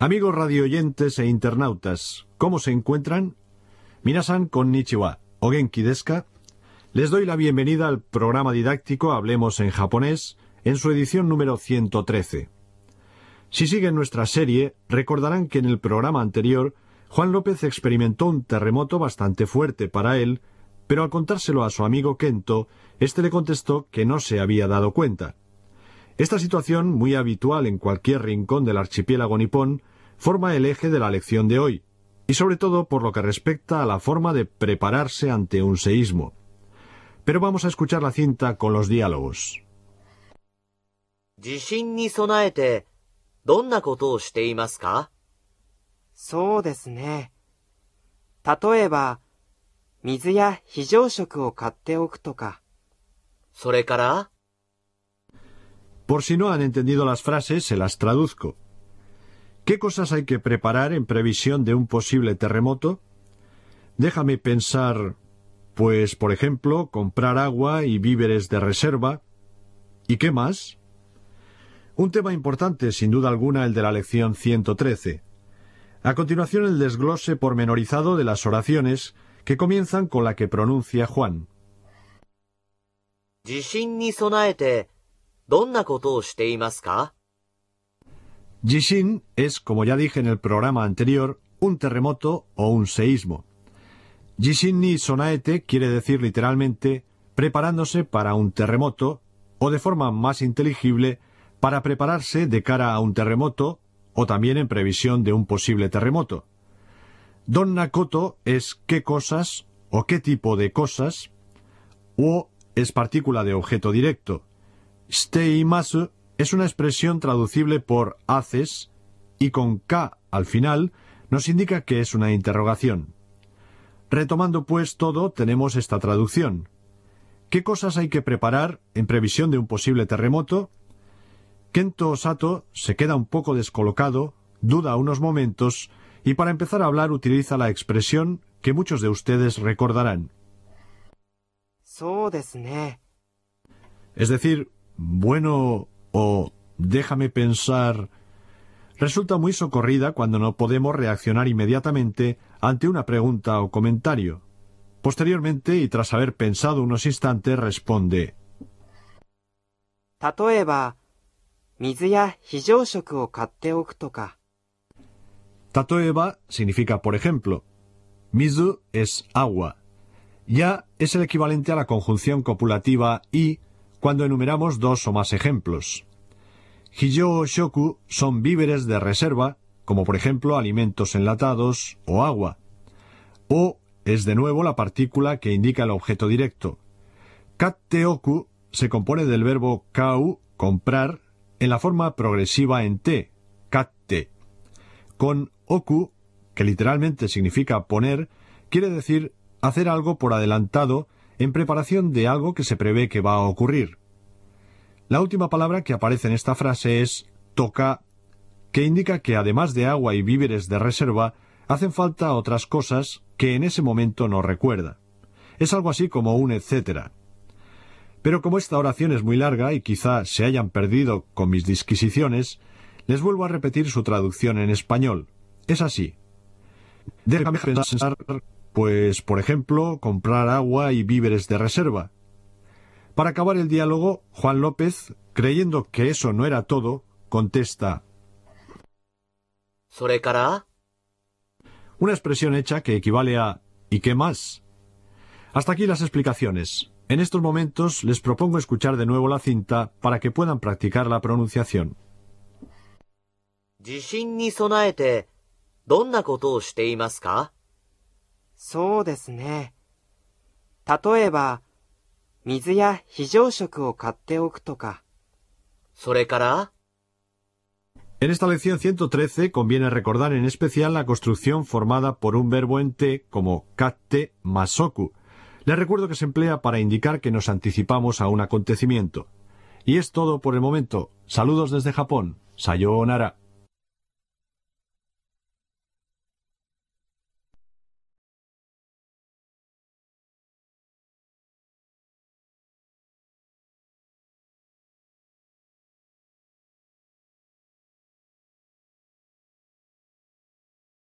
Amigos radioyentes e internautas, ¿cómo se encuentran? Minasan con Nichiwa, Ogenki Deska. Les doy la bienvenida al programa didáctico Hablemos en japonés en su edición número 113. Si siguen nuestra serie, recordarán que en el programa anterior Juan López experimentó un terremoto bastante fuerte para él, pero al contárselo a su amigo Kento, este le contestó que no se había dado cuenta. Esta situación, muy habitual en cualquier rincón del archipiélago nipón, forma el eje de la lección de hoy, y sobre todo por lo que respecta a la forma de prepararse ante un seísmo. Pero vamos a escuchar la cinta con los diálogos. Por si no han entendido las frases, se las traduzco. ¿Qué cosas hay que preparar en previsión de un posible terremoto? Déjame pensar, pues, por ejemplo, comprar agua y víveres de reserva. ¿Y qué más? Un tema importante, sin duda alguna, el de la lección 113. A continuación, el desglose pormenorizado de las oraciones que comienzan con la que pronuncia Juan haciendo? Jishin es, como ya dije en el programa anterior, un terremoto o un seísmo. Jishin ni sonaete quiere decir literalmente preparándose para un terremoto o de forma más inteligible para prepararse de cara a un terremoto o también en previsión de un posible terremoto. Don Nakoto es qué cosas o qué tipo de cosas o es partícula de objeto directo. Steimasu es una expresión traducible por haces y con K al final nos indica que es una interrogación. Retomando pues todo, tenemos esta traducción. ¿Qué cosas hay que preparar en previsión de un posible terremoto? Kento Sato se queda un poco descolocado, duda unos momentos y para empezar a hablar utiliza la expresión que muchos de ustedes recordarán. Es decir, bueno o déjame pensar resulta muy socorrida cuando no podemos reaccionar inmediatamente ante una pregunta o comentario. Posteriormente, y tras haber pensado unos instantes, responde. Tatoeba significa, por ejemplo, mizu es agua. Ya es el equivalente a la conjunción copulativa y cuando enumeramos dos o más ejemplos. Hiyo o shoku son víveres de reserva, como por ejemplo alimentos enlatados o agua. O es de nuevo la partícula que indica el objeto directo. Katteoku se compone del verbo kau, comprar, en la forma progresiva en te, katte. Con oku, que literalmente significa poner, quiere decir hacer algo por adelantado en preparación de algo que se prevé que va a ocurrir. La última palabra que aparece en esta frase es toca, que indica que además de agua y víveres de reserva, hacen falta otras cosas que en ese momento no recuerda. Es algo así como un etcétera. Pero como esta oración es muy larga y quizá se hayan perdido con mis disquisiciones, les vuelvo a repetir su traducción en español. Es así. Déjame pues, por ejemplo, comprar agua y víveres de reserva. Para acabar el diálogo, Juan López, creyendo que eso no era todo, contesta. Una expresión hecha que equivale a ¿y qué más? Hasta aquí las explicaciones. En estos momentos les propongo escuchar de nuevo la cinta para que puedan practicar la pronunciación. En esta lección 113 conviene recordar en especial la construcción formada por un verbo en T como katte masoku. Le recuerdo que se emplea para indicar que nos anticipamos a un acontecimiento. Y es todo por el momento. Saludos desde Japón. Sayonara.